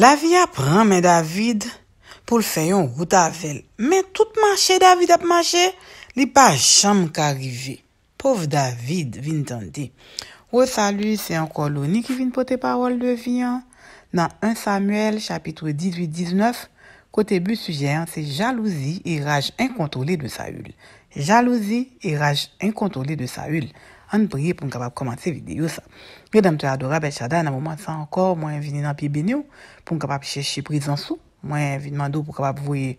Lavya pran men David pou l feyon gouta fel. Men tout manche David ap manche, li pa cham ka rive. Pov David vin tante. Ou salu, se an koloni ki vin pote parol devyan. Nan 1 Samuel chapitre 18-19, kote bu sujean se jalousi e rage inkontrole de sa ul. Jalousi e rage inkontrole de sa ul. an priye pou m kapap komante se videyo sa. Mye damte adora, bel chada, nan mouman sa ankor, mwen vin nan piye binyo, pou m kapap cheshe prizansou, mwen vin mandou pou kapap vwe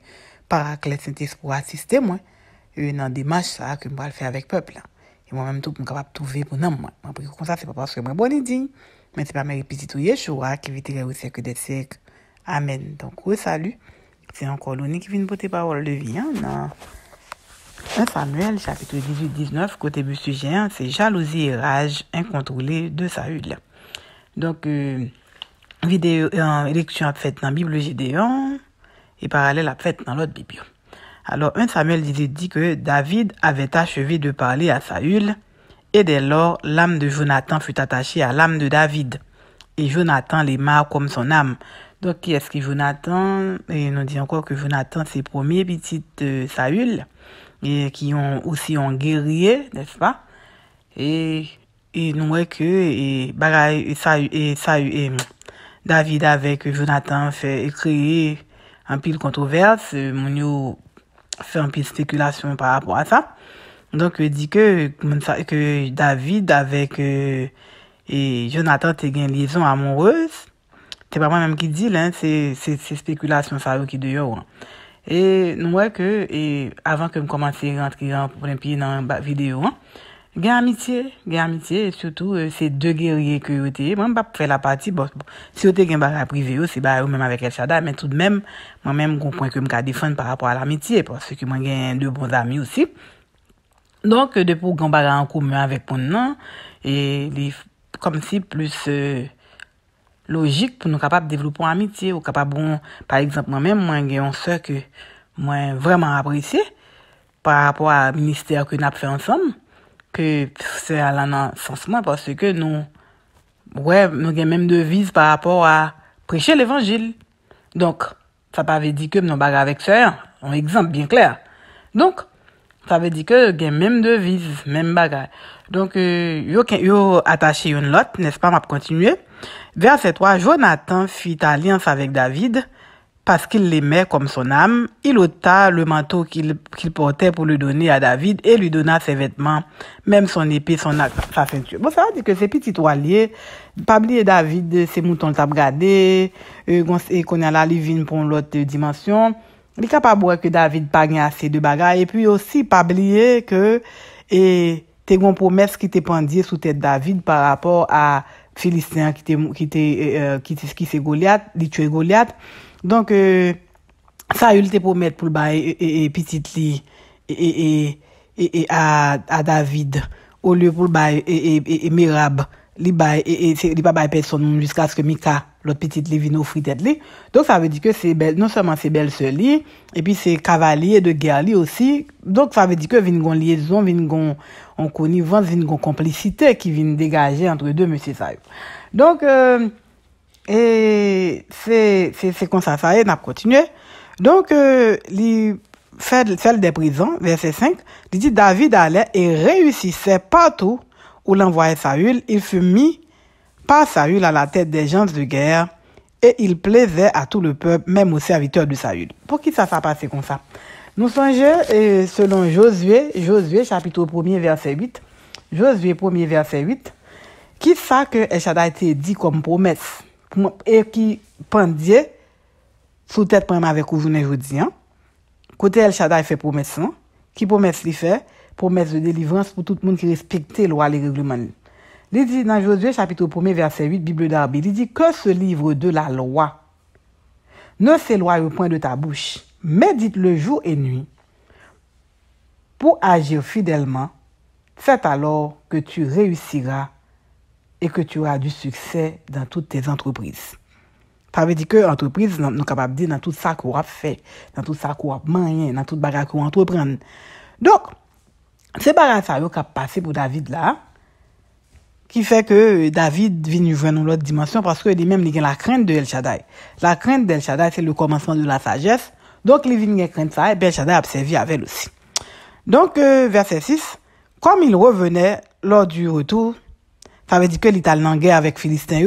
para klet sentis pou asiste mwen, e nan dimaj sa ak mwa alfe avèk pöple. E mwen mwem tou pou m kapap touve pou nan mwen. Mwen priye kon sa, se papas kwen mwen boni ding, men se pa mwen repititou ye chouwa, ki vitire ou seke de seke. Amen. Donk wè salu, se ankor louni ki vin pote parol de vi, nan... 1 Samuel chapitre 18-19, côté sujet c'est jalousie et rage incontrôlée de Saül. Donc, euh, vidéo, euh, élection a faite dans la Bible Gédéon et parallèle a faite dans l'autre Bible. Alors, 1 Samuel dit dit que David avait achevé de parler à Saül et dès lors, l'âme de Jonathan fut attachée à l'âme de David. Et Jonathan les l'aima comme son âme. Donc, qui est-ce que Jonathan Et nous dit encore que Jonathan, c'est premier petit euh, Saül. E ki yon osi yon gerye, nespa. E nouwe ke, e bagay, e sa yu, e, e, sa yu, e, moun. David avek Jonathan, fe, e kreye, an pil kontroverse, moun yo, fe an pil spekulasyon par apwa sa. Donk, e di ke, moun sa, e, ke David avek, e, euh, Jonathan te gen liyon amoureuse. Te pa man moun ki di, len, se, se, se spekulasyon sa yon ki deyo, wan. E nou wè ke, e, avan ke m komansi rentri yon pounen pi nan video, gen amitye, gen amitye, sotou euh, se de gerye ki yo te. Mwen m pa pre la pati, bon, bon, si yo te gen baga prive yo, se ba yo menm avèk El Shadda, men tout menm, mwen menm konpwen ke m ka defen par apò al amitye, pò se ki mwen gen de bon zami ou si. Donk, euh, depou gen baga an koum yo avèk pon nan, e li kom si plus... Euh, pou nou kapap devloupon amitye ou kapap bon, par exemple, mwen men mwen gen yon sè ke mwen vreman apresye pa rapor a minister ke nap fe ansanm, ke sè alana sans mwen parce ke nou, wè, nou gen men devise pa rapor a preche l'evangil. Donk, sa pa ve di ke mnen baga vek sè, an exemple bien kler. Donk, Sa ve di ke gen menm deviz, menm bagay. Donk euh, yo atache yon lot, nespa, map kontinue. Verset 3, Jonathan fit alians avek David pask il leme kom son am, il ota le manto kil pote pou li donne a David e li donna se vetman, menm son epi, son ak, sa feintu. Bon, sa ve di ke se pitit waliye, pabliye David se mouton tab gade, euh, kon ala li vin pon lot dimansyon, Li ka pa boye ke David pa gne ase de bagay, epi osi pa bliye ke te gon pomez ki te pandye sou tete David pa rapor a Filistin ki se golyat, li tchwe golyat. Donk sa yul te pomet pou l baye pitit li a David, ou li pou l baye mi rab, li pa baye peson moun jiska aske mi ka. l'autre petite Livino Fritedli. Donc, ça veut dire que c'est non seulement c'est belle ce et puis c'est cavalier de guerre aussi. Donc, ça veut dire que une liaison, vingon connivence, une complicité qui vient dégager entre deux, messieurs ça. Donc, euh, et c'est, c'est, comme ça, ça continué. Donc, euh, les celle des prisons, verset 5, dit David allait et réussissait partout où l'envoyait Saül, il fut mis par Saül à la tête des gens de guerre, et il plaisait à tout le peuple, même aux serviteurs de Saül. Pour qui ça s'est passé comme ça Nous songeons, selon Josué, Josué chapitre 1 verset 8, Josué 1 verset 8, qui ça que Shaddai était dit comme promesse, et qui pendait sous tête même avec vous venez aujourd'hui, hein? Côté El Shaddai fait promesse, hein? qui promesse il fait? Promesse de délivrance pour tout le monde qui respectait respectait loi et les règlements. li di nan Josué chapitou pome versè 8, Bible d'Arbi, li di ke se livre de la loi ne se loye ou point de ta bouche, medite le jour et nuit pou agir fidelman, set alor ke tu reussira e ke tu ra du suksè dan tout tes entreprise. Fa ve di ke entreprise, nou kapap di nan tout sa kou rap fe, nan tout sa kou rap manyen, nan tout baga kou entrepren. Dok, se baga sa yo kap pase pou David la, qui fait que euh, David vient jouer dans l'autre dimension parce que lui-même, il a la crainte de El Shaddai. La crainte d'El Shaddai, c'est le commencement de la sagesse. Donc, il vient crainte ça et El Shaddai a servi avec aussi. Donc, euh, verset 6, comme il revenait lors du retour, ça veut dire que l'Italien guerre avec Philistin.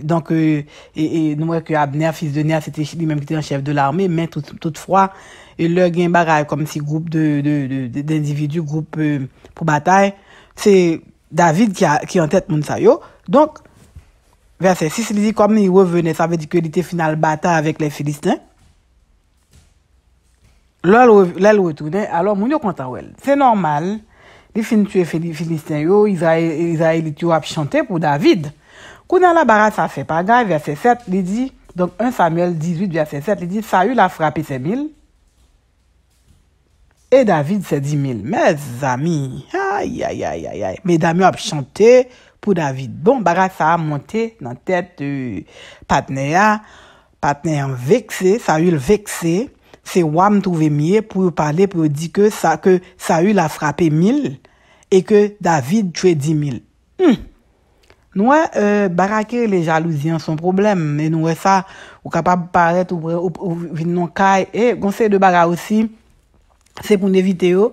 Donc, euh, et, et, nous voyons que Abner, fils de Ner, c'était lui-même qui était un chef de l'armée, mais tout, toutefois, et leur gain bagaille comme si groupe d'individus, de, de, de, groupe pour bataille, c'est David ki an tèt moun sa yo. Donk, verset 6, li di, komi yo vene, sa ve di kwe li te final bata avèk le Filistin. Lè l wè toune, alò moun yo konta wèl. Se normal, li finitwe Filistin yo, Israel li tyo ap chante pou David. Kou nan la barat sa sepaga, verset 7, li di, donk 1 Samuel 18, verset 7, li di, sa yu la frapi Semil. E David se di mil. Me zami, aye, aye, aye, aye. Me zami ap chante pou David. Bon, Bara sa a monte nan tet patnea, patnea vekse, sa yul vekse. Se wame touve mie pou pale pou di ke sa yul a frape mil e ke David chwe di mil. Noue, Bara ki le jalouzien son probleme. Noue sa, ou kapab paret ou vinon kaj. Gonsey de Bara osi, Se pou nevite yo,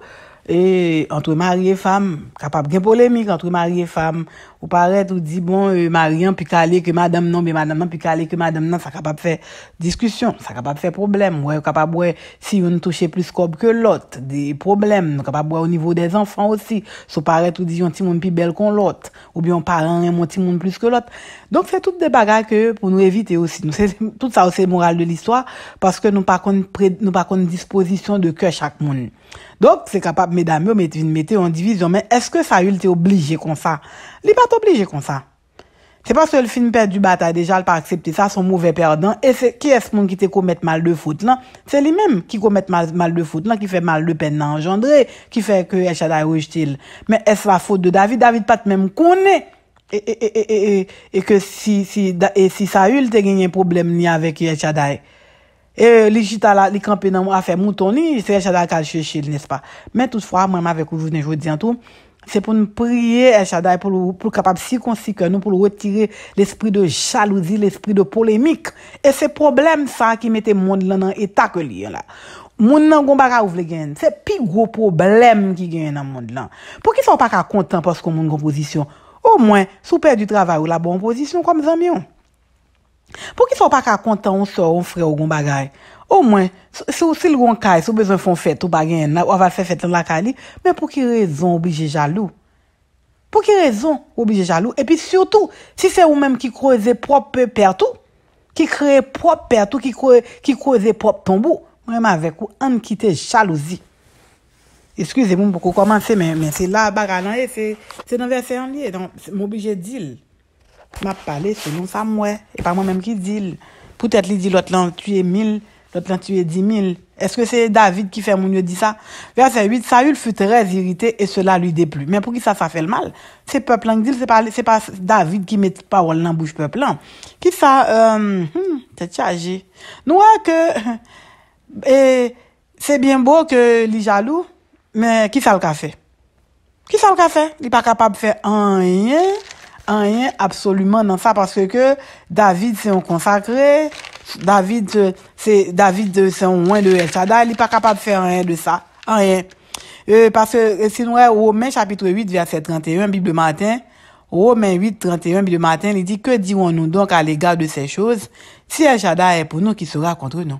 e, entre mari et femme, kapap gen polémik, entre mari et femme, Ou paret ou di bon, maryen pi kalé ke madame nan, bi madame nan pi kalé ke madame nan, sa kapap fè diskusyon, sa kapap fè problem. Ou kapap wè si yon touche plus kob ke lot, di problem, nou kapap wè ou nivou des enfans osi. Sou paret ou di yon ti moun pi bel kon lot, ou bi yon paran yon ti moun plus ke lot. Donk fè tout de bagay ke pou nou evite osi. Nou sè tout sa osè moral de l'histoire, paske nou pa kon disposisyon de kè chak moun. Donk se kapap mè dami ou mè ti mè te yon divizyon, mè eske sa yon te oblige kon sa? Li pat oblije kon sa. Se pas se l film Perdu Bata, deja l pa aksepte sa, son mouvè perdant, e se ki es moun ki te komet mal de foute lan, se li mèm ki komet mal de foute lan, ki fè mal de pen nan engendre, ki fè ke Echaday wèj til. Men es la foute de David, David pat mèm kounè, e ke si sa ul te genye problem euh, li avèk Echaday. E li jitala, li kampè nan moun a fè mouton li, se Echaday kal chèchil, nè s'pa. Men tout fwa, mèm avèk oujoujou diantoum, Se pou nou priye e chaday pou nou kapab sirkonsikè nou pou nou retire l'esprit de chalouzi, l'esprit de polémik. E se problem sa ki mette moun lan nan etak li. Moun nan gombagay ou vle gen, se pi gro problem ki gen nan moun lan. Po ki son pa ka kontan posko moun gomposition? Ou mwen sou per du travay ou la bon position kom zanmion. Po ki son pa ka kontan ou so ou fre ou gombagay? Ou mwen, sou sil gwen kaj, sou bezon fon fet ou bagen, ou aval se fet nan la kaj li, men pou ki rezon oubi je jalou. Pou ki rezon oubi je jalou. E pi surtout, si se ou menm ki kreze prop pertou, ki kreze prop pertou, ki kreze prop tonbou, mwen ma vek ou an ki te chalouzi. Eskuse moun pou ko komanse men, men se la baga nan e, se nan verse an liye. Mou bi je dil. Map pale se non sa mwen, e pa mwen menm ki dil. Poutet li dil ot lan tuye mil. Jot lan tuye di mil. Eske se David ki fè mounye di sa? Verset 8. Saül fü trez irité e cela lui de plu. Men pou ki sa sa fè l mal? Se peplan ki dil, se pa David ki met pa wol nan bouche peplan. Ki sa... Tè tchage. Nou wè ke... Se bien bo ke li jalou, men ki sa l ka fè? Ki sa l ka fè? Li pa kapab fè anyen, anyen, absoloumen nan sa paske ke David se yon konsakre... David, euh, c'est David, euh, c'est un moins de El Shaddai, il n'est pas capable de faire rien de ça, rien. Euh, parce que si nous Romains chapitre 8, verset 31, Bible matin, Romains 8, 31, Bible matin, il dit, que dirons-nous donc à l'égard de ces choses Si El Shaddai est pour nous, qui sera contre nous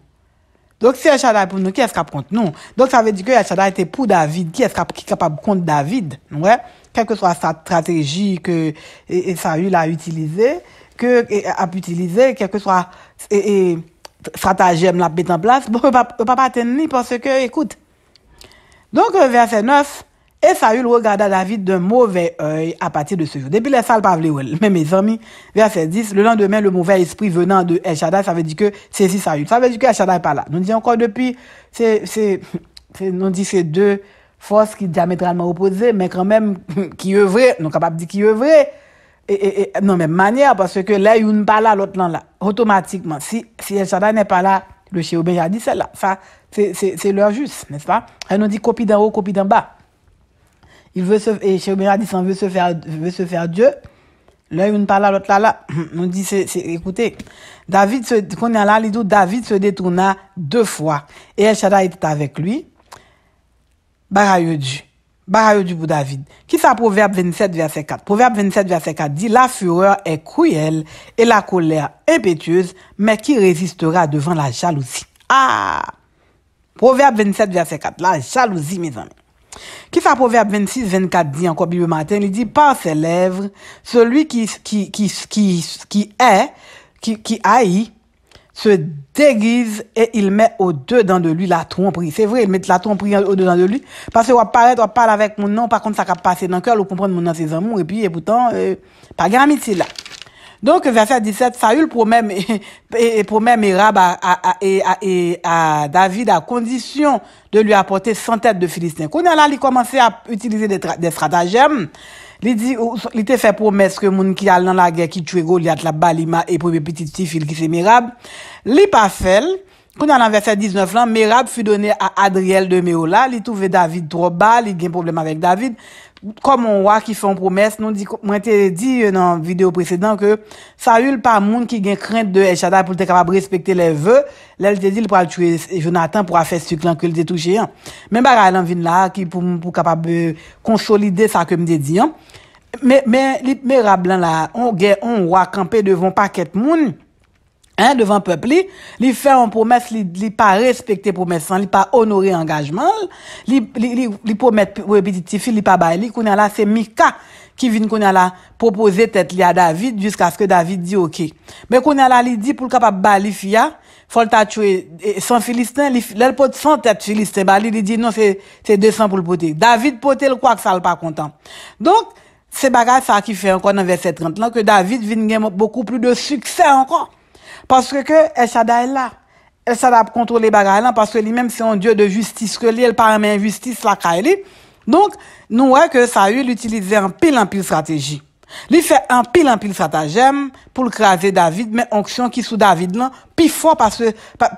donc, si El Shaddai est pour nous, qui est capable contre nous Donc, ça veut dire que El était pour David, qui est capable contre David ouais. Quelle que soit sa stratégie que Saül a utilisée, que a pu utiliser, quel que soit et, stratagème la mettre en place, bon, pas pas atteindre parce que écoute. Donc euh, verset 9 et Saül regarda David d'un mauvais œil à partir de ce jour. Depuis les salles Pavléouel, mais mes amis, verset 10, le lendemain, le mauvais esprit venant de El Shaddai, ça veut dire que c'est si Saül. Ça veut dire que El Shaddai n'est pas là. Nous dit encore depuis, c'est, c'est, nous dit ces deux forces qui diamétralement opposées, mais quand même, qui œuvraient, nous sommes capables de qui œuvraient Non men, manya, parce que lè youn pala lòt lan la, otomatikman, si El Shadda nè pala, le Cheoube Yadi sè la, fin, sè lòjus, nè s'pa, el nou di kopi dan ou, kopi dan ba, et Cheoube Yadi s'en vè se fèr djè, lè youn pala lòt lan la, nou di, sè, sè, ekoutè, David se, kon yal alidou, David se detouna dè fwa, et El Shadda yè tè avèk lwi, baka yò djè, Bah, du bout David. Qui ça, Proverbe 27, verset 4? Proverbe 27, verset 4 dit, la fureur est cruelle et la colère impétueuse, mais qui résistera devant la jalousie? Ah! Proverbe 27, verset 4. La jalousie, mes amis. Qui ça, Proverbe 26, 24 dit encore Bible matin? Il dit, par ses lèvres, celui qui, qui, qui, qui, qui est, qui, qui haït, se déguise et il met au-dedans de lui la tromperie. C'est vrai, il met la tromperie au-dedans de lui. Parce qu'on va on parle avec mon nom, par contre, ça va passer dans le cœur, on comprendre mon nom, ses amours, et puis, et pourtant, euh, pas grand amitié là. Donc, verset 17, Saül promet, et, promet Mérab à, à, David à condition de lui apporter 100 têtes de Philistins. Quand là, il commençait à utiliser des, des stratagèmes, Li te fe promes ke moun ki al nan la ge ki chwe go li at la balima e pou bi pitit ti fil ki se mirab. Li pa fel... Kou nan anversè 19 lan, merab fwi donè a Adriel de Meola, li touve David droba, li gen probleme avèk David. Kou moun wak ki fè an promès, mwen te di nan video presèdant ke sa ul pa moun ki gen krent de Echadal pou te kapab respekte le vè, lèl te di li pou al tue Jonathan pou a fè suk lan ke li te touje. Men ba gaya lan vin la ki pou moun pou kapab konsolide sa ke mwen te di. Men li merab lan la, gen an wak anpe devon paket moun. Devan pepli, li fè an promès, li pa respecte promèsan, li pa onore engajman, li pomet ou epititifi, li pa bay li, kounen la se mika ki vin kounen la propose tèt li a David, jusqu'a skè David di ok. Men kounen la li di pou l'kapap bay li fia, fol tèt chouè, son filistin, lèl pot son tèt filistin, bay li li di, non, se de san pou l'potè. David potè lè kwa ksal pa kontan. Donk, se bagay sa ki fè an kon an verset 30 lan, ke David vin gen beaucoup plus de suksè an kon, Parce que El Shaddai est là. Elle s'adapte les contrôlé parce que lui-même, c'est un dieu de justice que lui, elle parle en justice la lui. Donc, nous voyons que Saül utilise en pile en pile stratégie. Lui fait un pile en pile stratagème pour craser David, mais onction qui sous David, là, plus fort par ses par,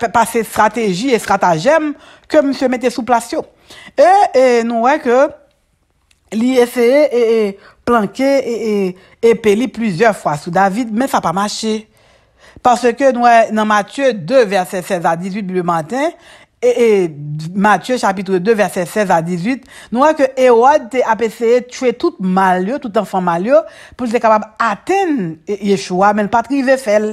stratégies et stratagèmes que monsieur mettait sous place. Et, nous voyons que lui essayait et, et planquer et, et, plusieurs fois sous David, mais ça n'a pas marché. Parce que nouè nan Matthieu 2, verset 16 à 18, et Matthieu chapitre 2, verset 16 à 18, nouè ke Ewa te apeseye tue tout malye, tout enfant malye, pou se kapab aten Yeshua men patri ve fel.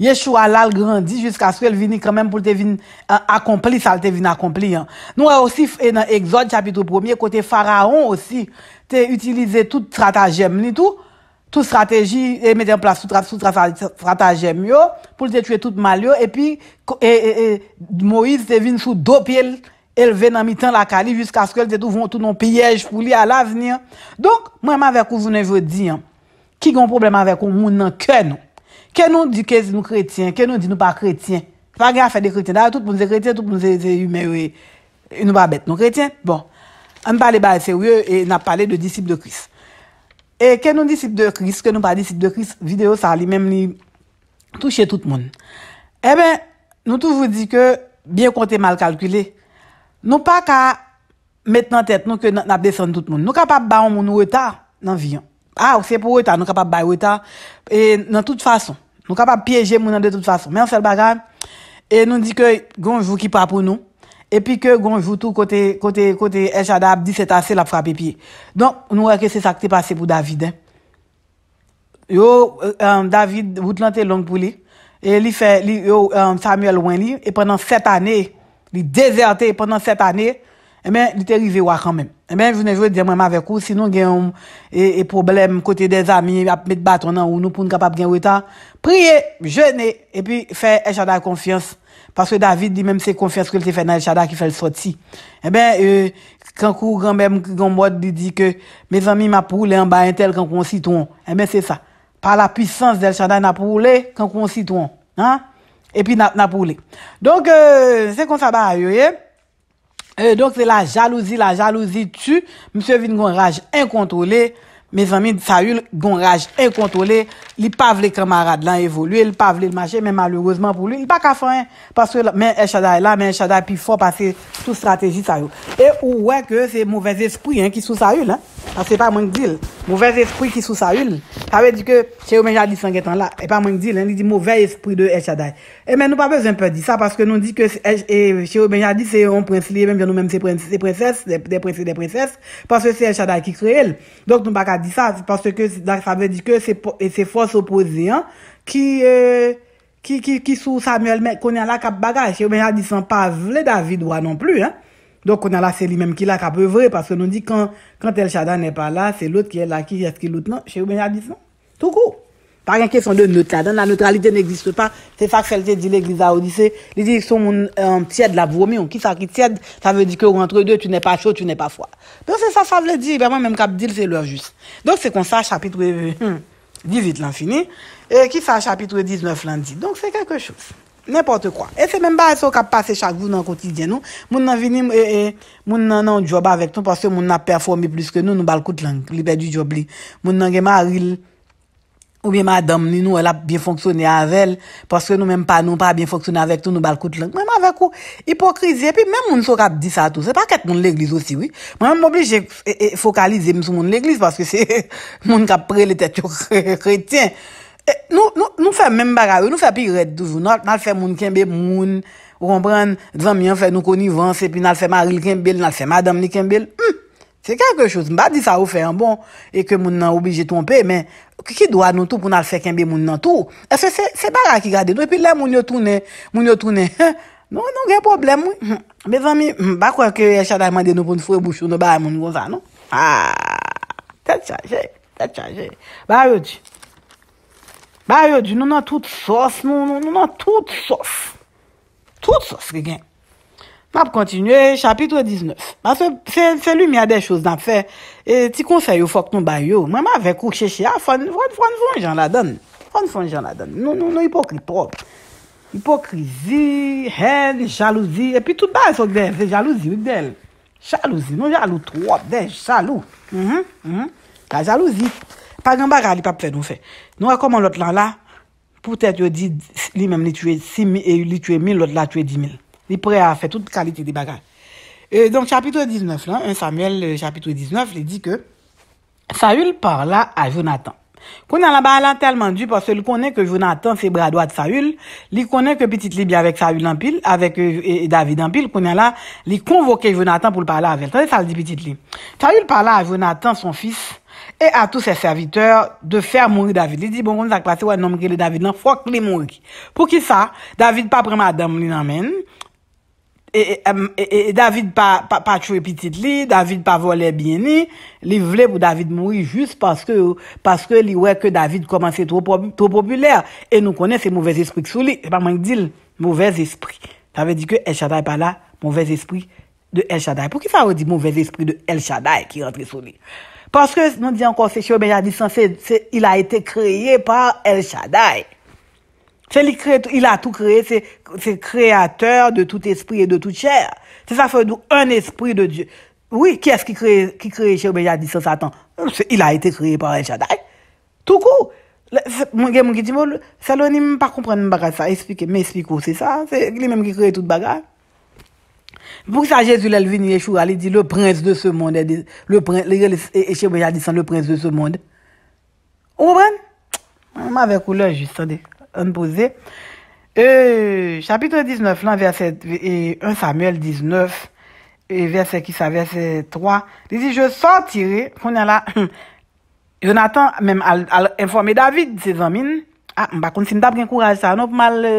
Yeshua lal grandi jusqu'a sou el vini kremen pou te vin euh, akompli sal te vin akompli. Nouè osif e nan Exodus chapitre 1, kote Faraon osi te utilize tout tratajem li tou, sou strateji, e mette an plas sou tratajem yo, pou ze tue tout mal yo, e pi, Moïse te vin sou dope el, el ven an mitan la kali, visk aske el te touvoun tout non piyej pou li al avenir. Donk, mwen ma vekou vounen ve di, ki goun problem ma vekou moun nan kè non. Kè non di kè zi nou kretien, kè non di nou pa kretien. Pa gen a fè de kretien, da tout pou nou zè kretien, tout pou nou zè yumewe, younou pa bet nou kretien. Bon, an pale ba se wye, e nap pale de disip de kris. E ke nou di sip de kris, ke nou pa di sip de kris, video sa li menm li touche tout moun. E ben nou toujou di ke, biye kon te mal kalkule, nou pa ka met nan tet nou ke nap desen tout moun. Nou kapap ba moun nou weta nan viyan. A ah, ou se pou weta, nou kapap bay weta e nan tout fason. Nou kapap pyeje moun nan tout fason. Men an sel bagan, e nou di ke, gonj vou ki pa pou nou. epi ke gonj voutou kote Echadab 17 asil ap frape piye. Don, nou wè ke se sakte pase pou David. Yo, euh, euh, David voutlante long pou li, yo euh, Samuel wè li, e penan 7 ane, li dezerte penan 7 ane, e men, li terive wak anmen. E men, jounen jwè diè mwen mave kou, sinon gen yon e problem kote de zami, ap met baton nan, ou nou pou n kapap gen wè tan, priye, jwène, epi fè Echadab konfiyans, Paswe David di menm se kon fers kwen se fè nan El Shadda ki fè l soti. E eh ben, kankou euh, kwen menm kwen mwad di di ke, me zanmi ma poule an ba entel kwen kon sitouan. E ben se sa, pa la pwisans de El Shadda na poule kwen kon sitouan. E pi na poule. Donk, euh, se kon sa ba ayoye, euh, donk se la jalouzi, la jalouzi tu, mse vin kon rage inkontrole, Mes amin sa yon gongaj enkontrole, li pa vle kamarade lan evolue, li pa vle lmache, men malourouzman pou li, li pa kafan, paswe men echaday la, men echaday pi fwa pase sou strateji sa yon. E ou wè ke se mouvèz espri yon ki sou sa yon lan. Sa se pa mwenk dil, mouvez espri ki sou sa ul, sa ve di ke Cheo Benjadis san getan la, e pa mwenk dil, li di mouvez espri de El Shaddai. E men nou pa bez un pe di sa, parce ke nou di ke Cheo Benjadis se yon prensile, yon nou menm se prenses, de prenses, de prenses, parce se El Shaddai ki kre el, donk nou baka di sa, parce ke sa ve di ke se force opoze, ki sou Samuel Mek konen la kap bagay, Cheo Benjadis san pa vle Davidwa non plu, Donc, on a là, c'est lui-même qui l'a qu'à vrai parce que nous dit quand, quand El Chadan n'est pas là, c'est l'autre qui est là, qui est-ce qui l'autre, non? Chez vous, ben, Tout court. Par une question de dans La neutralité n'existe pas. C'est ça que dit l'église à Odyssée. Il dit, sont un euh, tiède, la on Qui ça qui tiède? Ça veut dire que entre deux, tu n'es pas chaud, tu n'es pas froid. Donc, c'est ça, ça veut dire. vraiment, moi-même, qu'à c'est l'heure juste. Donc, c'est comme ça, chapitre 18, euh, l'infini. Et qui ça, chapitre 19, lundi. Donc, c'est quelque chose. Nè porte kwa. E se mèm ba e so kap pase chak voun an kotidyen nou. Moun nan vini, eh, eh, moun nan nan jouba avèk tou, porsè moun nan performi plis ke nou nou bal kout lang, lipe di joubli. Moun nan gen ma ril, ou mèm adam ni nou el ap bien fonksyonè avèl, porsè nou mèm pa nou pa bien fonksyonè avèk tou nou bal kout lang. Mèm avèk ou, hipokrizi, epi mèm moun so kap di sa tou. Se pa ket moun l'Eglise osi, oui. Mwen m'oblige eh, fokalize m sou moun l'Eglise, porsè se moun kap pre le tet yo kretyen. Eh, nou fèm mèm barare, nou fèm pi gred douzounot, nan fè moun kèmbe moun, ou kompran, zan mi an fè nou konivans, epi nan fè maril kèmbel, nan fè madam li kèmbel, c'è hmm, kèlke chous, mba di sa ou fè an bon, e ke moun nan oubidje tonpe, men, ki do an nou tou pou nan fè kèmbe moun nan tou, e fè se barare ki gade nou, epi le moun yo toune, moun yo toune, nou, nou non, gen problem, mwen, mwen, mwen, mwen, mwen, mwen, mwen, mwen, mwen, mwen, mwen, mwen, mwen, mwen, mwen, mwen Bayo di nou nan tout sòs, nou nan tout sòs. Tout sòs gen. Nan pou kontinue, chapitre 19. Bas se lui mi adè chòs nan pou fè, ti konseyo fòk nou bayo, mèman vek ou kèche a, ah, fòn fòn fòn jan la dan. Fòn fòn jan la dan. Nou hipokritop. Hipokrizi, hèn, jalouzi, epi tout bayo fòk den, jalouzi, wik den. Jalouzi, nou jalou, tròp den, jalou. Ta jalouzi. Sajan bagay li pa pwede nou fè. Nou a komon lot lan la, pwete yo di li mem li tue simi, e li tue mil, lot la tue di mil. Li poure a fè tout kalite di bagay. E donk chapitou 19 lan, un Samuel euh, chapitou 19 li di ke, Saül parla a Jonathan. Konen la ba lan telman di, pwese li konen ke Jonathan se bradoat Saül, li konen ke petit li bi avèk Saül en pil, avèk euh, David en pil, konen la li konvoke Jonathan pou l'parla avèl. Tante sa l di petit li. Saül parla a Jonathan son fis, E a tou se serviteur de fè mouni David. Li di bon kon sa kpase wè nan moun ki li David nan fòk li moun ki. Pou ki sa, David pa preman adam li nan men. E euh, David pa chou epitit li. David pa vò le bieni. Li vle pou David mouni just paske li wè ke David komanse tropopulèr. E nou konen se mouvèz espri k sou li. Se pa moun ki dil, mouvèz espri. Tave di ke El Shaddai pa la, mouvèz espri de El Shaddai. Pou ki sa wè di mouvèz espri de El Shaddai ki rentre sou li? Parce que, nous disons encore, c'est Shio il a été créé par El Shaddai. Lui créé, il a tout créé, c'est créateur de tout esprit et de toute chair. C'est ça fait un esprit de Dieu. Oui, qui est-ce qui crée, qui crée Satan? Il a été créé par El Shaddai. Tout court. Mwen gen mwen ki di mwen, salon ni mwen pa kompren mwen bagay sa, c'est mwen esplike ou se sa, se li mwen ki pour ça, Jésus l'a venu Yeshua, il dit le prince de ce monde, le prince, le prince de ce monde. Vous comprenez? On avec couleur juste, on posait. Et, chapitre 19, verset 1 Samuel 19, verset qui ça, verset 3. Il dit, je sortirai, qu'on a là, Jonathan même a informé David, ses amis. Ah, je ne sais pas si je courage ça, non,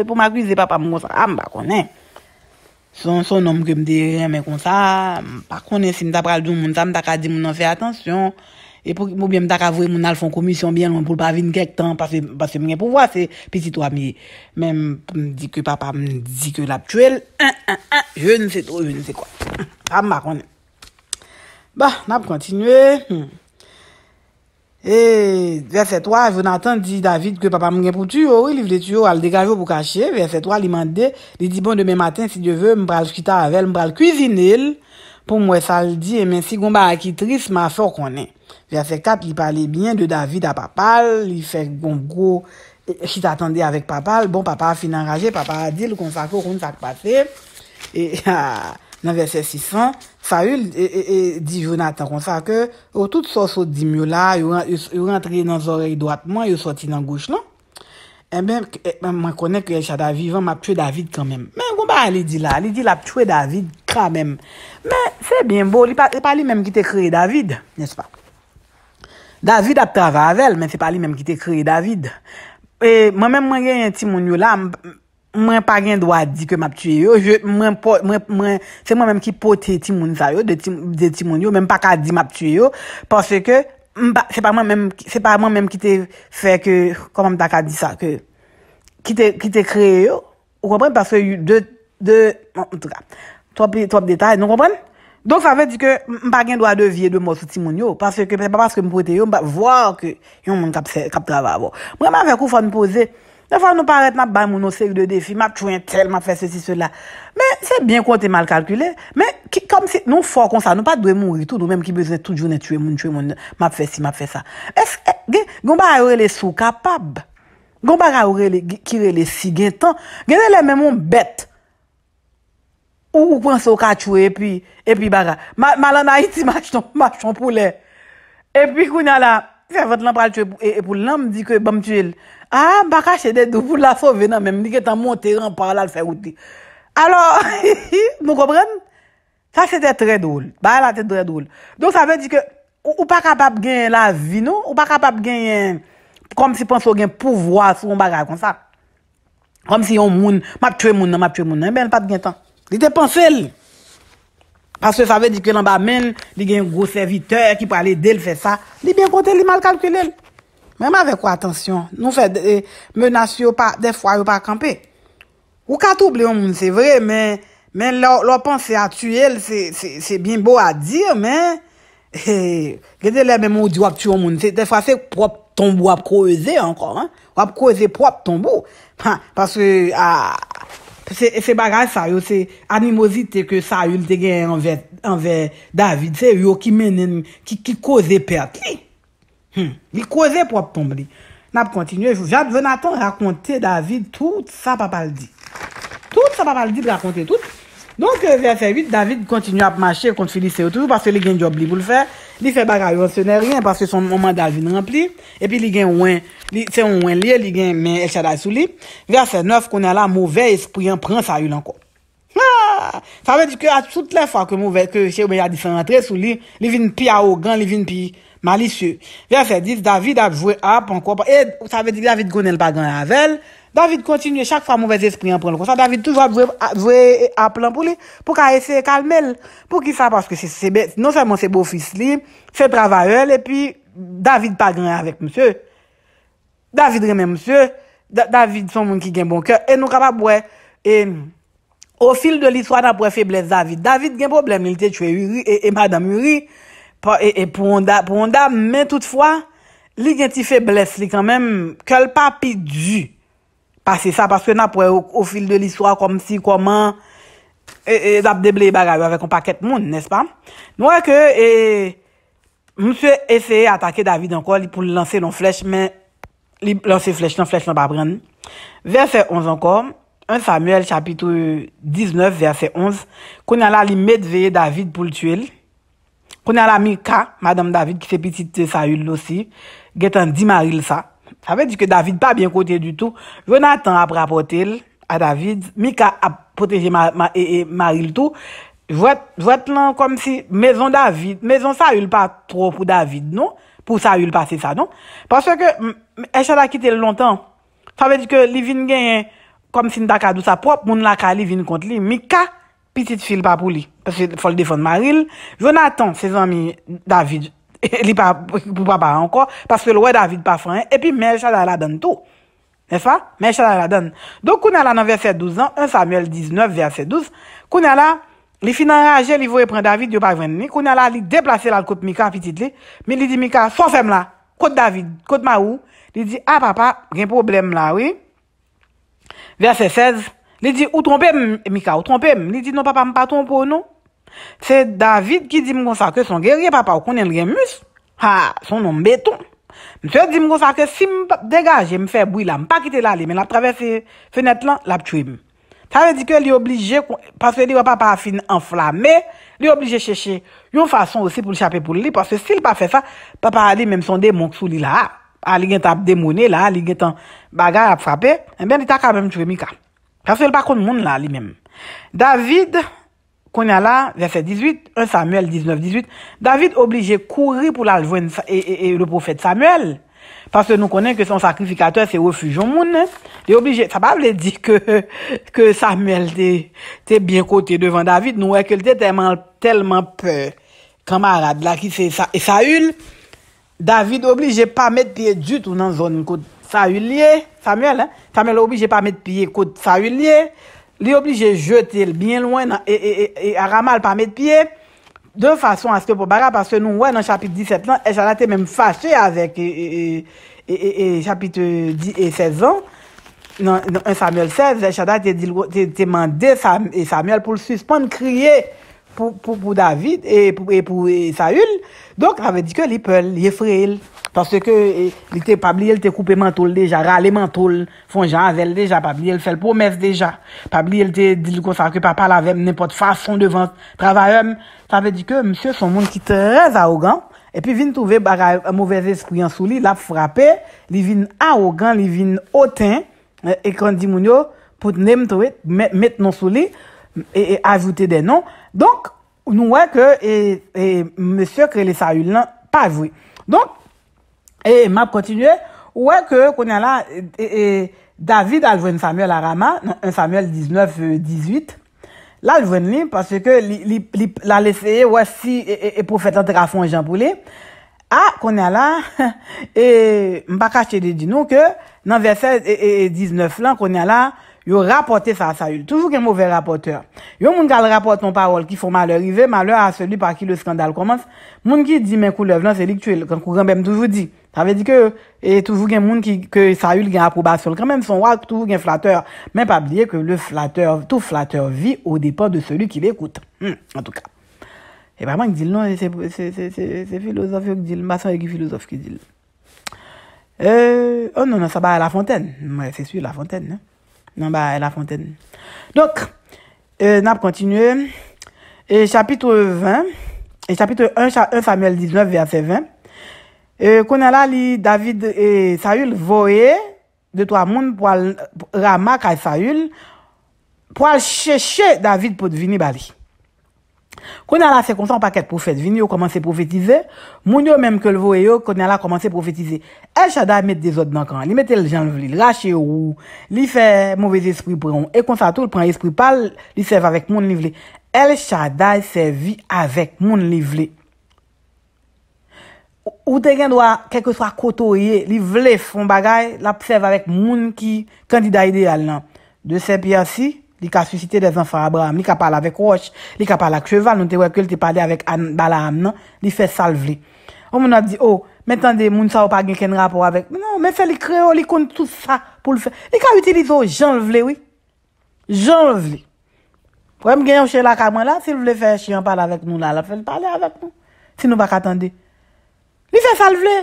pour m'accuser papa, moi, ça, ah, je ne Son nom kem dey reme kon sa, pa konen si mta pral dou moun sa mta ka di moun an fè atensyon. E pou ki moun mta ka vwe moun al fon komisyon byen, moun pou l pa vin kèk tan, pase mwen pou vwase, pi si to a mi, mèm di ke papa mdi di ke l'aptuel, an, an, an, je ne se to, je ne se kwa. Pa mba konen. Ba, mab kontinwe. Hmm. E, verset 3, Jonathan di David ke papa mwen gen pou tuyo, li vle tuyo al degajo pou kache, verset 3, li mande, li di bon demen matin, si di ve, mwen pral skita avel, mwen pral kuzinil, pou mwen saldi, e men si goun ba akitris, ma for konen. Verset 4, li pale bien de David a papal, li fe goun go, si tatande avek papal, bon papa a finan raje, papa a dil kon sakou, kon sakpase, e... nan verset 600, sa yu di vyo nan tan kon sa ke, yo tout so so di myo la, yo rentreye nan zorey doatman, yo sorti nan gouch nan, en eh ben, man eh, konen ke El Shadda vivan, ma ptwe David kan men. Men, kon ba a li di la, li di la ptwe David, tra men. Men, se bien bo, li pa li menm ki te kre David, nes pa. David ap tra vaze, men se pa li menm ki te kre David. E, man menm man gen yon ti moun yo la, m, mwen pa gen do a di ke map tue yo, se mwen menm ki pote timoun sa yo, de timoun yo, menm pa ka di map tue yo, parce ke, se pa mwen menm ki te fe, koman ta ka di sa, ki te kre yo, ou kompren, parce ke yu de, bon, en tout cas, tope detay, nou kompren? Donk sa ve di ke, mwen pa gen do a devye de moun sou timoun yo, parce ke, mwen pa paske mwen pote yo, mwen pa vwa ke yon mwen kap trava avon. Mwen mwen fe kou fwa nou pose, Nè fwa nou paret nan bay moun nou seri de defi, map chouen tel, map fè se si se la. Mè, se bien kon te mal kalkule, mè, ki kom se, nou fò kon sa, nou pa dwe moun ritou, nou mèm ki bezè tout jounen tchouen moun, tchouen moun, map fè si, map fè sa. Eske, gen, gomba a ourele sou kapab, gomba a ourele kirele si gen tan, gen ele mè moun bet, ou ou pwans ou ka tchouen, epi, epi baga, malan a iti machon, machon poule, epi koun ala, Fè vèt lan pral chwe epoul lan, m di kè bèm chwe el. Ha, baka chede dupou la sove nan men, m di kè tan moun teran pral al fè wote. Alors, mou kopren? Sa sète trè doul. Ba la tète trè doul. Don sa vè di kè, ou pa kapap gen la zi nou, ou pa kapap gen, kom si panso gen pouvoi sou m bagaj kon sa. Kom si yon moun, map chwe moun nan, map chwe moun nan, mè l pat gen tan. Li te panso el. Paske sa ve di ke lan ba men, li gen yon gros serviteur ki pa ale del fe sa. Li ben kote, li mal kalkulel. Men ma ve kwa atensyon? Nou fe euh, menasyo de fwa yo pa akampe. Ou katouble yon moun, se vre, men lor panse atyel, se bin bo a dir, men. Gede le men moun di wap tiyo yon moun, se defase wap kouze ankon. Wap kouze, wap kouze, wap kouze, wap kouze, wap kouze, wap kouze, wap kouze, wap kouze. Se bagaj sa yo, se animozite ke sa yul te gen enver David, se yo ki menen, ki koze perte. Mi koze hmm. pou ap tombri. Na ap kontinye, jad Jonathan rakonte David tout sa papal di. Tout sa papal di prakonte tout. Donk euh, verset 8, David kontinye ap mache kont filise yo, toujou paswe li gen job li pou l fè. Li fè bak a yon sè nè riyen, paske son mouman Davide rempli, epi li gen ouen, li tè ouen liye, li gen men e chaday sou li, versè 9, konè la mouvè espri yon prans a yon lanko. Ha! Sa vè di kè a soute lè fwa kè mouvè, kè chè ou men ya diferentre sou li, li vin pi a ogan, li vin pi malisye. Versè 10, Davide ap jwè ap, anko pa, e sa vè di Davide konè lpa gan avel, David kontinye chak fwa mouvez espri an pren l kon sa. David toujwa dwe ap lan pou li pou ka ese kalmel. Pou ki sa paske se sebe, non seman sebo fis li, se prava el, e pi David pa gen avèk msè. David remè msè, David son moun ki gen bon kèr, e nou kapap wè, e o fil de li swan ap wè febles David. David gen bon blè milite, chwe Uri, e Madame Uri, e Pounda, Pounda, men toutfwa, li gen ti febles li kèl papi djou. Pase sa, paske nan pou e ou fil de liswa kom si, koman, e zapdeble e bagay ou avek an paket moun, nespa? Nou e ke, e, mswe eseye atake David anko li pou lansen an flechman, li lansen flechman, flechman pa pren. Verset 11 anko, 1 Samuel chapitou 19, verset 11, kon ala li medveye David pou l'tu el. Kon ala mi ka, madame David, ki se piti te sa yul lo si, getan di ma yul sa. Sa ve di ke David pa bien kote du tou, Jonathan ap rapote l, a David, mi ka ap poteje Maril tou, jwet lan kom si mezon David, mezon sa yul pa tro pou David nou, pou sa yul pa se sa nou, paswe ke Echad a kite l lontan, sa ve di ke li vin genye kom si n da ka dou sa pop, moun la ka li vin kont li, mi ka pitit fil pa pou li, fòl defon Maril, Jonathan se zan mi David, Li pa, pou papa ankor, paske lwè David pa fwen, epi mè chadala dan to. Nè sva? Mè chadala dan. Donk koun ala nan verset 12 an, 1 Samuel 19 verset 12, koun ala, li finan reage li vwe pren David, koun ala li deplase la kote Mika apitit li, mi li di Mika, son fèm la, kote David, kote Mahou, li di, a ah, papa, gen problem la, wè. Verset 16, li di, ou trompe m, Mika, ou trompe m, li di, nou papa m pa trompo nou, Se David ki di mgon sa ke son gerye papa ou konen gen mus, ha, son nom beton, mse di mgon sa ke si m degaje m fe bouy la, m pa kite la li men ap travese fenet lan, la ap chouy men. Sa ve di ke li oblige, paswe li wap papa a fin enflame, li oblige cheche yon fason osi pou l chapè pou li, paswe si l pa fe sa, papa a li men mson de monsou li la, a li gen tap demonè la, a li gen tan bagay ap frapè, eh en ben li takan men mchouy mi ka. Kaswe l pa kon moun la li men. David, On a là, verset 18, 1 Samuel 19, 18, David obligé courir pour la et, le prophète Samuel. Parce que nous connaissons que son sacrificateur, c'est refuge au monde. Il est obligé, ça ne veut dire que, que Samuel était bien côté devant David. Nous, qu'il était tellement, tellement peur. Camarade là, qui c'est ça, et Saül, David obligé pas mettre pied du tout dans la zone côté Saül Samuel, hein? Samuel obligé pas mettre pied côté Saül Li obli je jete el bien lwen e, e, e, e aramal pa met piye de fason aske pou baga. Pase nou wè nan chapit 17 an, El Shadda te men fache avek e chapit 16 an. Nan non, Samuel 16, El Shadda te mande Samuel pou l'sus pou an kriye. pou David e pou Saül, donk avè di ke li pel, li efreil, paske ke li te pabli el te koupe mantol deja, ra le mantol, fon jan azel deja, pabli el sel pomez deja, pabli el te dil konsa ke papa lavem, nepot fason devan, travayem, savè di ke msè son moun ki trez aogan, epi vin touve baga mouvez eskouyan souli, la frapè, li vin aogan, li vin oten, ekran euh, di moun yo, pout nem touve met non souli, e ajoute denon, Donk nou wè ke mè sè kre lè sa yul nan, pa vwè. Donk, e mè ap kontinwè, wè ke konè la, David alvwen Samuel arama, Samuel 19-18, la alvwen li, pasè ke li lalè seye wè si e pou fèt anterafon jamboulè, a konè la, mè pa kache lè di nou ke nan versè 19-19, konè la, yo rapote sa sa yul. Toujou gen mouve rapoteur. Yo moun kal rapote ton parol ki foun malerize, maler a seli pa ki le skandal komanse. Moun ki di men koulev, nan seli ki tu el. Kan kou granbe men toujou di. Tave di ke, toujou gen moun ki sa yul gen apoubasyon. Kame m son wak toujou gen flatteur. Men pa bliye ke le flatteur, tou flatteur vi o depan de seli ki l'ekoute. Hmm, en tout ka. E pa man ki di l'non, se filosof yo ki di l. Mason e ki filosof ki di l. Oh non, sa non, ba la fonten. Mwen se su la fonten, nan. Nan ba, la fonten. Dok, euh, nan ap kontinue, e chapitre 20, e chapitre 1 Samuel 19 verset 20, e, konen la li David e Saül voye de to a moun pou al ramak ay Saül pou al chèche David pou dvini bali. Kon ala se konsan pa ket profet, vin yo komanse profetize, moun yo menm ke l vo yo, kon ala komanse profetize. El chaday met de zot nan kan, li mette l jan vli, l rache ou, li fe mouvez espri pou yon, e konsan tou l pren espri pal, li serve avèk moun livle. El chaday serve avèk moun livle. Ou te gen doa keke swa koto ye, livle fon bagay, la serve avèk moun ki kanti da ide al nan. De se pi asi... li ka susite de zanfan Abraham, li ka pala vek Roche, li ka pala kreval, nou te wek el te pala vek Bala Hamnan, li fe sal vle. Ou moun ap di, ou, oh, men tande moun sa ou pa gen ken rapor avek, nou, men se li kreo, li kon tout sa pou l'fe. Li ka utilize ou, oh, jan vle, oui. Jan vle. Pwem gen yon che la kaman la, si l vle fe chiyan pala vek nou la, la fe l pale avek nou. Si nou bak atande. Li fe sal vle.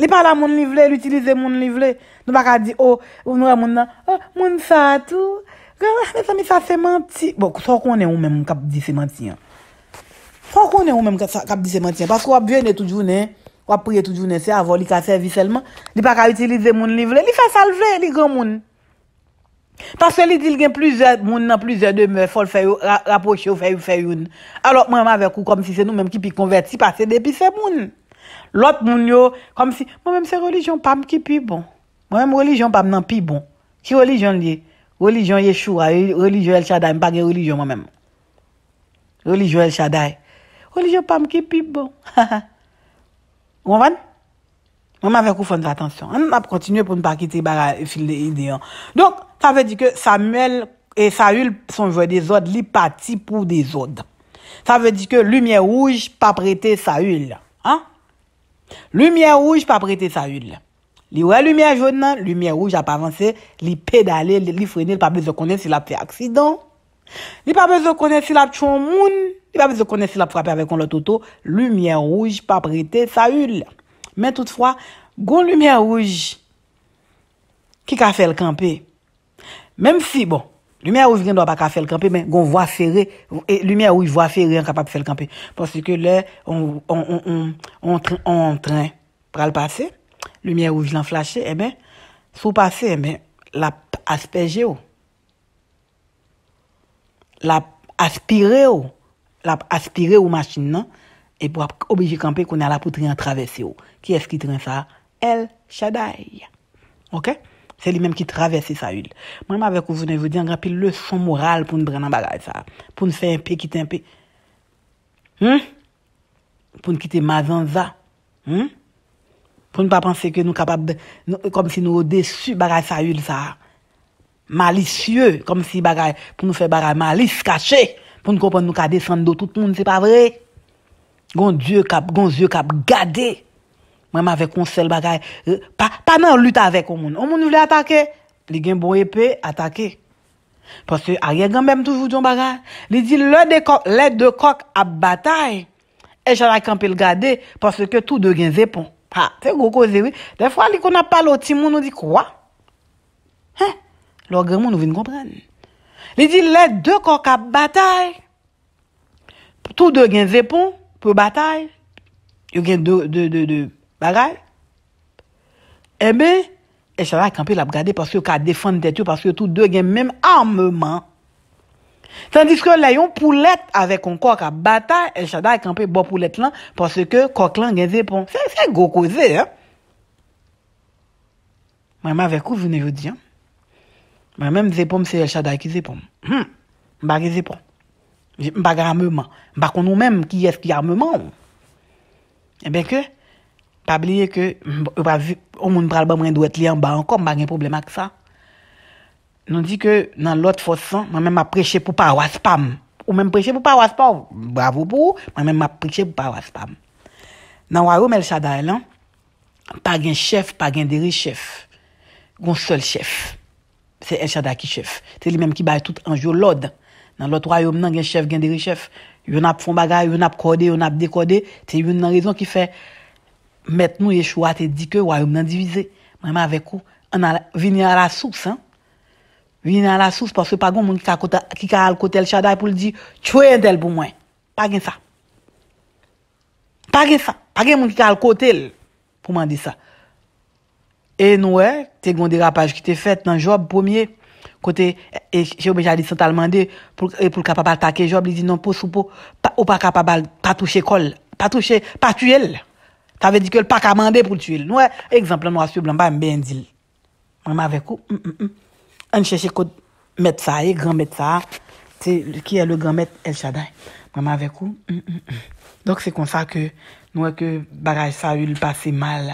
Li pala moun li vle, li utilize moun li vle. Nou bak a di, oh, ou, moun sa tou, Gè mè sa mi sa sementi. Bo, sou konè ou mè mè mè kap di sementi an. Sou konè ou mè mè mè kap di sementi an. Paskou wap biye nè toujou nè. Wap priye toujou nè. Se avò li ka servis elman. Li pa ka utilize moun li vle. Li fa salve li gè moun. Paskou li dil gen plizè moun nan plizè de mè. Fol fè yon, raposhe yon, fè yon, fè yon. Alòk mè mè avekou kom si se nou mèm ki pi konverti. Pase de pi se moun. Lot moun yo kom si. Mè mèm se religion pam ki pi bon. Mè Olijon Yechoua, olijon El Shaddai, mpa ge olijon mwa menm. Olijon El Shaddai. Olijon Pamkepi, bon. Bonvan? Mwa mwen kou fonde vaten syon. An nou mwa kontinu pou mpa kite baga e fil de ideyon. Donk, sa ve di ke Samuel e Saül son ve de Zod, li pati pou de Zod. Sa ve di ke Lumye Rouj pa prete Saül. Lumye Rouj pa prete Saül. Li wè lumiè joun nan, lumiè rouj ap avanse, li pedalè, li frenè, li pa bezò konè sil ap fè aksidon. Li pa bezò konè sil ap chou moun, li pa bezò konè sil ap frapè avè kon lò toto, lumiè rouj pa brete sa yul. Men toutfwa, gon lumiè rouj ki ka fè l'kampè. Men si, bon, lumiè rouj gen do pa ka fè l'kampè, men gon vwa fè rè, lumiè rouj vwa fè rè an kapap fè l'kampè. Pwosè ke lè, an train pral pase. Lumye ou vilan flashe, ebe, eh sou pase, ebe, eh la aspeje ou. La aspire ou. La aspire ou masine nan. E pou obije kampe konen ala pou triyan travesse ou. Ki eski triyan sa? El chaday. Ok? Se li menm ki travesse sa ul. Mwen ma vek ou zounen vodi an grape le son moral pou nou bre nan bagaj sa. Pou nou se impi, kite impi. Hmm? Pou nou kite mazan za. Hmm? Hmm? pou nou pa panse ke nou kapap de, kom si nou ou desu bagay sa yul sa. Malisyeu, kom si bagay pou nou fe bagay malis kache, pou nou kompan nou ka desan do tout moun, se pa vre. Gon zyo kap gade, mwen ma ve konsel bagay, pa nan luta vek ou moun, ou moun nou vle atake, li gen bon epè, atake. Poske a gen gen mwen toujou diyon bagay, li di lè de kok ap batay, e jan la kempel gade, poske tou de gen zepon. Ha, se goko zewi, defwa li konap pale oti moun nou di kwa? Ha, lor gen moun nou vin kompren. Li di, le de kon kap batay, tout de gen zepon pou batay, yo gen de bagay, eh e be, e chalak anpe lap gade, paske yo ka defon detyo, paske yo tout de gen menm armeman, San diske la yon poulet ave kon kok a bata, el chaday ki anpe bo poulet lan, porske kok lan gen zepon. Se, se, gokoze, eh. Mwen ma vekou vune vodi, eh. Mwen menm zepon se el chaday ki zepon. Hmm, ba gen zepon. Mwen baga rameman. Bako nou menm ki eski rameman. E ben ke, pabliye ke, ou moun pral ba mwen dwe tli anba ankom, bagen problema ksa. Nou di ke nan lot fosan, man men ap preche pou pa wazpam. Ou men preche pou pa wazpam, bravo pou, man men ap preche pou pa wazpam. Nan waryou men el chada elan, pa gen chef, pa gen deri chef, goun sol chef. Se el chada ki chef. Se li men ki baye tout anjou lod. Nan lot waryou men gen chef, gen deri chef. Yon ap fon bagay, yon ap kode, yon ap dekode, se yon nan rezon ki fe, met nou ye chou ati di ke, waryou men non divize. Mwen men avek ou, an a vini a la sous, an a vini a la sous. Vi nan la souse paswe pa goun moun ki ka al kote l chaday pou l di, chwe yendel pou mwen. Pa gen sa. Pa gen sa. Pa gen moun ki ka al kote l pou mwen di sa. E noue, te goun derapaj ki te fet nan job poumye, kote, e che ou beja li santa l mande, pou l kapabal take job, li di, non pou sou pou, ou pa kapabal patouche kol, patouche, patuye l. Ta ve di ke l pakabande pou tuye l. Noue, ekzemplen moun aspe blanba mbe endil. Mwen mavekou, m, m, m. an chèche kout met sa e, gran met sa a, ki e le gran met el chaday, maman avekou, mm, mm, mm. donk se kon sa ke nou e ke baraj sa e le pase mal,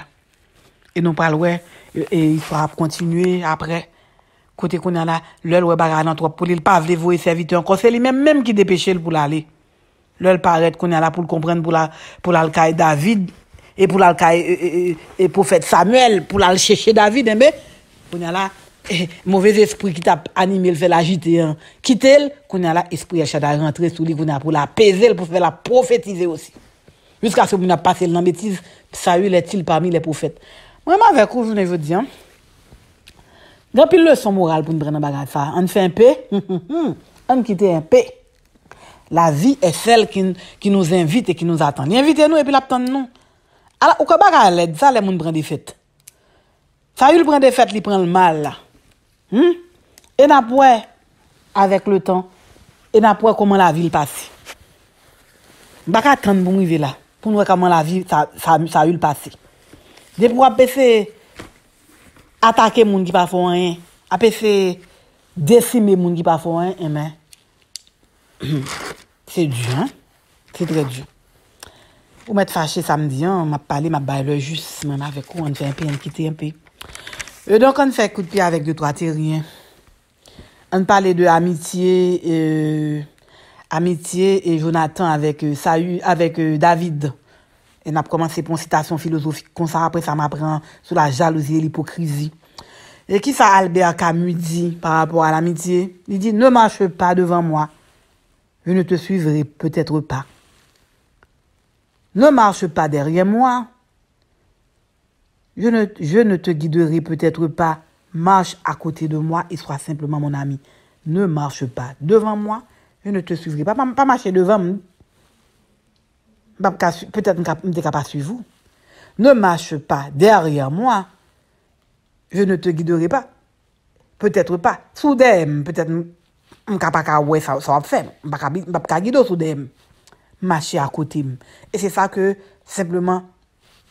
e nou pralwe, e yi e, sa ap kontinuye apre, kote kon yana, lèl wè baraj nan to, pou li l'paz devou e servite an, kon se li mèm mèm ki depèche l pou l'alè, lèl parèt kon yana pou l'komprende pou l'alkay David, e pou l'alkay, e, e, e pou fèt Samuel, pou l'al chèche David, kon yana, Eh, Mouvez espri ki ta anime l fe la jite. Kite l, kouna la espri yachada rentre sou li kouna pou la peze l pou fe la profetize osi. Juska sou moun ap pase l nan betize, sa yu l etil parmi l profet. Mwen ma vekou jounen joudi an. Grapil le son moral pou moun brene bagay sa. An fè an pe, an kite an pe. La zi e sel ki nou invite e ki nou atan. Ni invite nou e pi lap tan nou. A la, ou ka bagay le, dsa le moun brene defet. Sa yu l brene defet li pren l mal la. Hmm? E na pouè Avèk lè tan E na pouè koman la vi l'pasi Bakat tan bon pou mwi vè la Poun wè koman la vi sa yu l'pasi Dè pou apè se Atake moun ki pa fò an Apè se Desime moun ki pa fò an E mè Se djou Ou mè te fache samdi Mè pale mè bayle jous Mè mè fè kou an fè an pè an kite an pè Donc, on fait coup de pied avec de trois a rien On parlait de amitié, euh, amitié et Jonathan avec euh, avec euh, David. On a commencé pour une citation philosophique. Après, ça après ça m'apprend la jalousie et l'hypocrisie. Et qui ça, Albert Camus dit par rapport à l'amitié Il dit « ne marche pas devant moi. Je ne te suivrai peut-être pas. Ne marche pas derrière moi. Je ne, te guiderai peut-être pas. Marche à côté de moi et sois simplement mon ami. Ne marche pas devant moi. Je ne te suivrai pas. Pas, marcher devant moi. Peut-être que je ne pas suivre vous. Ne marche pas derrière moi. Je ne te guiderai pas. Peut-être pas. Soudain, peut-être je ne pas de ça, ça Je ne pas guider soudain. Marche à côté. Et c'est ça que simplement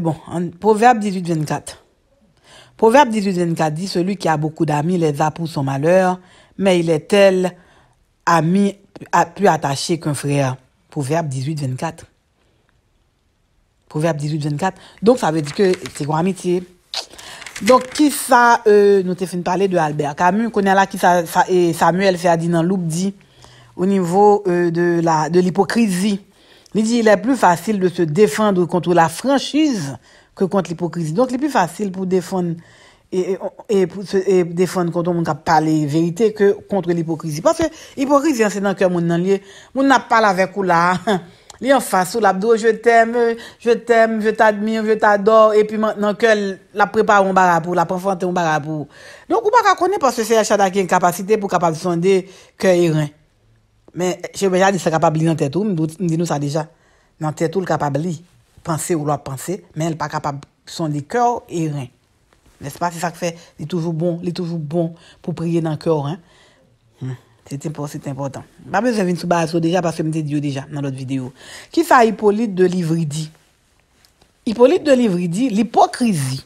bon, Proverbe 18, 24. Proverbe 18, 24 dit Celui qui a beaucoup d'amis les a pour son malheur, mais il est tel ami plus attaché qu'un frère. Proverbe 18, 24. Proverbe 18, 24. Donc, ça veut dire que c'est grand amitié. Donc, qui ça, euh, nous t'ai parler de Albert Camus, connaît là qui ça, et Samuel Ferdinand Loup dit au niveau euh, de l'hypocrisie. Li di, il e plus fasil de se defande kontre la franjiz ke kontre l'hipokrizi. Donk, li plus fasil pou defande e defande kontre moun ka pale veyite ke kontre l'hipokrizi. Pon se, hipokrizi, anse nan ke moun nan liye, moun nan pale avek ou la. Li an fasu, la bdo, je t'em, je t'admir, je t'ador, e pi manan ke la prepa mou mba rapou, la profante mou mba rapou. Donk, mou mba kakone, pon se se yachada ki en kapasite pou kapal sonde ke iran. Mais je regarde se kapab li nan tête ou, nou sa deja. Nan ou l penser li. Pansè ou penser, mais pansè, men l pa kapab son li kèw e ren. fait pa, se sa k fè, li toujou bon, li toujours bon pour prier dans kèw ren. Hein. Hmm. C'est important, c'est important. Pas besoin de sous base déjà parce que je dit déjà dans notre vidéo. Qui ça Hippolyte de Livridi Hippolyte de dit « l'hypocrisie,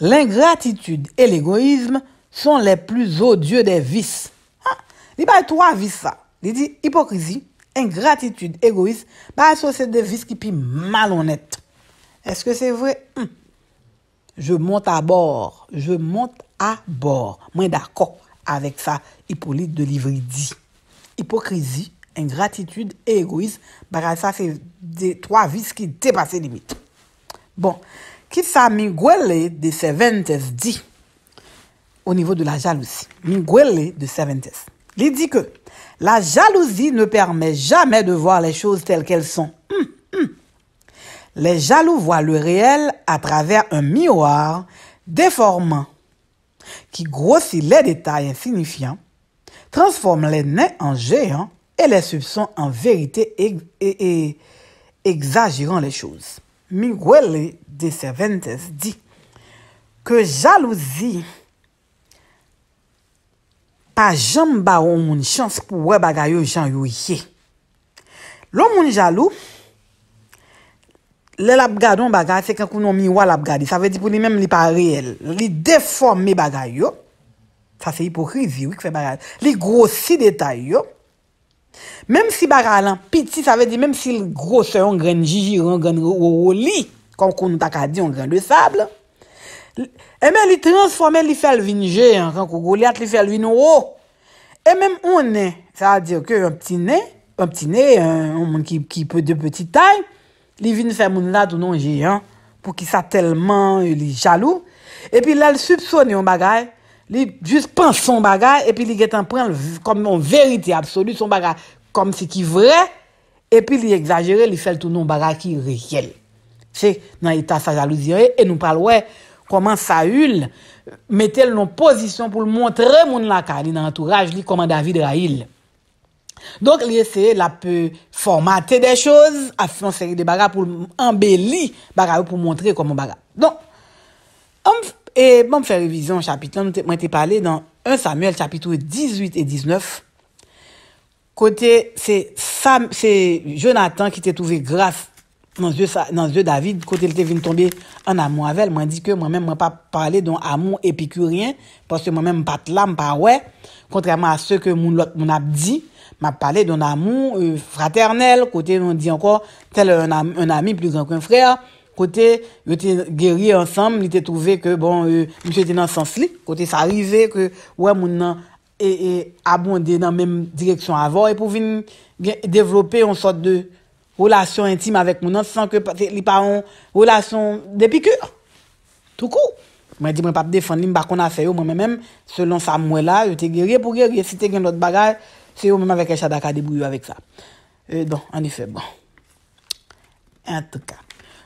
l'ingratitude et l'égoïsme sont les plus odieux des vices. Ah, il y a trois vices ça. Li di, hipokrizi, ingratitude, egoïs, ba aso se devis ki pi malonet. Eske se vre, je monte a bor, je monte a bor. Mwen d'akon avèk sa hipolite de livri di. Hipokrizi, ingratitude, egoïs, ba aso se devis ki pi malonet. Bon, ki sa mi gwele de seventes di, o nivou de la jalousi, mi gwele de seventes. Il dit que la jalousie ne permet jamais de voir les choses telles qu'elles sont. Hum, hum. Les jaloux voient le réel à travers un miroir déformant qui grossit les détails insignifiants, transforme les nains en géants et les soupçons en vérité et exagérant les choses. Miguel de Cervantes dit que jalousie A janm ba ou moun chans pou wè bagay yo jan yoye. Loun moun jalou, le labgadon bagay se kwen konon miwa labgadi, sa ve di pou li men li parel, li deforme bagay yo, sa se hipokrizi wik fe bagay yo, li grossi detay yo. Mem si bagay lan piti, sa ve di mem si grossen yon gren jiji, yon gren roli, kon konon takadi yon gren de sable. E eh, mè li transformè li fèl vin jè, an kan koukou li at li fèl vin ou ou. E eh, mèm ou ne, sa va dir ke un pti ne, un pti ne, un moun ki pe de pti tay, li vin fè moun la tou non jè jan, pou ki sa telman euh, li jalou. E pi la li subso ni yon bagay, li jist pan son bagay, e pi li getan pran kon moun verite absolu son bagay, konm si ki vre, e pi li exagere li fèl tou non bagay ki rejel. Se, nan ita sa jalou zire, e nou pral wè, koman Saül mette l nou pozisyon pou l montre moun laka li nan antouraj li koman David Rahil. Donk li ese la pe formatte de choz, afyon seri de baga pou l mbe li baga ou pou mwontre koman baga. Donk, e bon mfe revizyon chapiton, mwen te pale nan 1 Samuel chapitou 18 et 19, kote se Jonathan ki te touve grase, nan zye David, kote l te vin tombe an amou avel, mwen di ke mwen men mwen pa pale don amou epikurien, paske mwen men mpa tlam, mpa wè, kontreman a se ke moun ap di, mwen pale don amou euh, fraternel, kote l mwen di ankor tel an amou, an amou plus an kon frè, kote l te gerye ansam, l te trouve ke bon, euh, mwen se tenan sansli, kote sa rive, wè moun nan abonde nan mèm direksyon avò, pou vin devlopè an sot de Rolasyon intime avèk moun an, san ke li pa an Rolasyon depikur Toukou Mwen di mwen pap defon li mbakona fè yo mwen mè mèm Selon sa mwen la, yo te gerye pou gerye Si te gen lot bagay, se yo mèm avèk Echa daka debouyo avèk sa euh, Don, anifè, bon En tout cas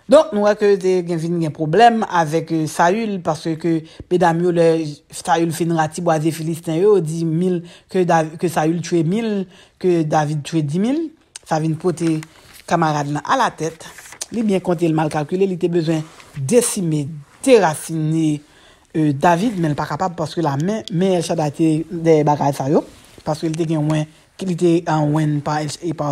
Don, nou wèk yo te gen fin gen problem avèk euh, Saül, parce ke bedam yo lè Saül fin rati bo aze filisten yo Di mil, ke Saül tue mil Ke David tue di mil Sa vin pote Kamarade nan a la tèt, li byen konti l mal kalkule, li te bezwen desime, derasine euh, David men l pa kapap paske la men El Shaddai te bagay sa yo, paske li te anwen pa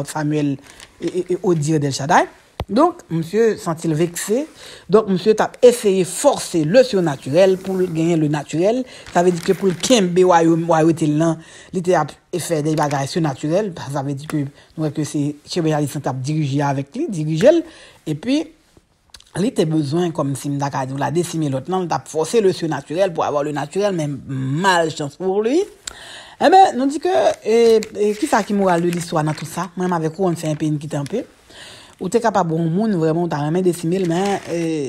Samuel e Odir del Shaddai. Donk, monsye sentil vekse, donk monsye tap eseye force le surnaturel pou genye le naturel. Sa ve di ke pou kem bewayo te lan, li te ap efe dey bagay surnaturel, sa ve di ke nou reke se chebeja li san tap dirijye avèk li, dirijel, e pi li te bezwen, konm si mdaka adi ou la desime lot, nan tap force le surnaturel pou avò le naturel, men mal chans pou ou li. E eh men, nou di ke, ki sa ki moral de l'histoire nan tout sa, mwen m'avek ou, anse yon pe yon kite yon pe, Ou te kapab woun moun vremen ta remen desime l men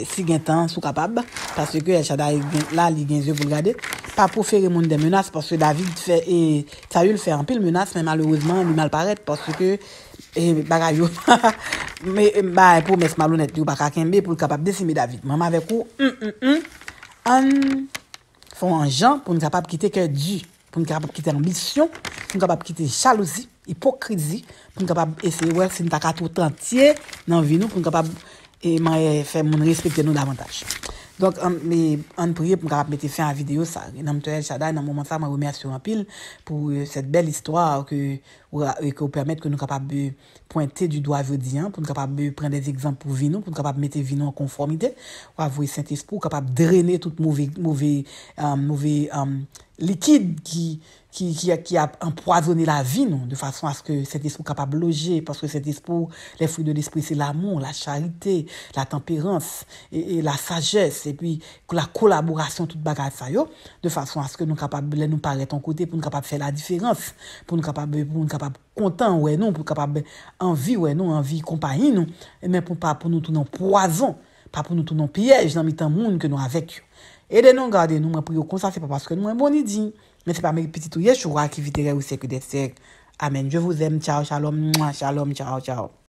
si gen tan sou kapab. Paske e chada la li gen ze voul gade. Pa pou fere moun de menas. Paske David fè, e sa yul fè an pil menas. Men malerouzman li mal paret. Paske, e baka yon. Men ba e pou mes maloun et yon baka kenbe pou l kapab desime David. Mwen ma vekou, an fon an jan pou n kapab kite ke di. Pou n kapab kite an ambisyon. Pou n kapab kite chalousi. hipokridi, pou mwen kapab eseye wèk sin takat wot antye nan vinou, pou mwen kapab e, e, fè moun respet gen nou davantage. Donk, an priye pou mwen kapab mette fè an video sa, e, nan mwen tewe chada, nan mwen mwonsa, mwen wèmè asy wampil, pou set bel istwa wèk ou permèt ke nou kapab pointe du do avè diyan, pou mwen kapab pren de zik zan pou vinou, pou mwen kapab mette vinou an konformite, wèk avwè sèntis pou, kapab drene tout mwove... likid ki ap empoazone la vi nou, de fason aske set espou kapab loje, paske set espou, le foui de l'esprit se l'amon, la charite, la temperance, la sagesse, e pi la kolaborasyon tout bagay sa yo, de fason aske nou kapab le nou paret an kote, pou nou kapab fe la diferans, pou nou kapab kontan, pou nou kapab an vi, an vi kompany nou, men pou nou tonan poazan, pou nou tonan piyej nan mitan moun ke nou avèk yo. E denon gade nou mwen priyo konsase pa paske nou mwen bonidin. Mwen sepa mwen ripiti tou yeshura ki vitere ou sekwe de bon, sek. Amen. Je vous aime. Chalom. Chalom. Chalom. Chalom.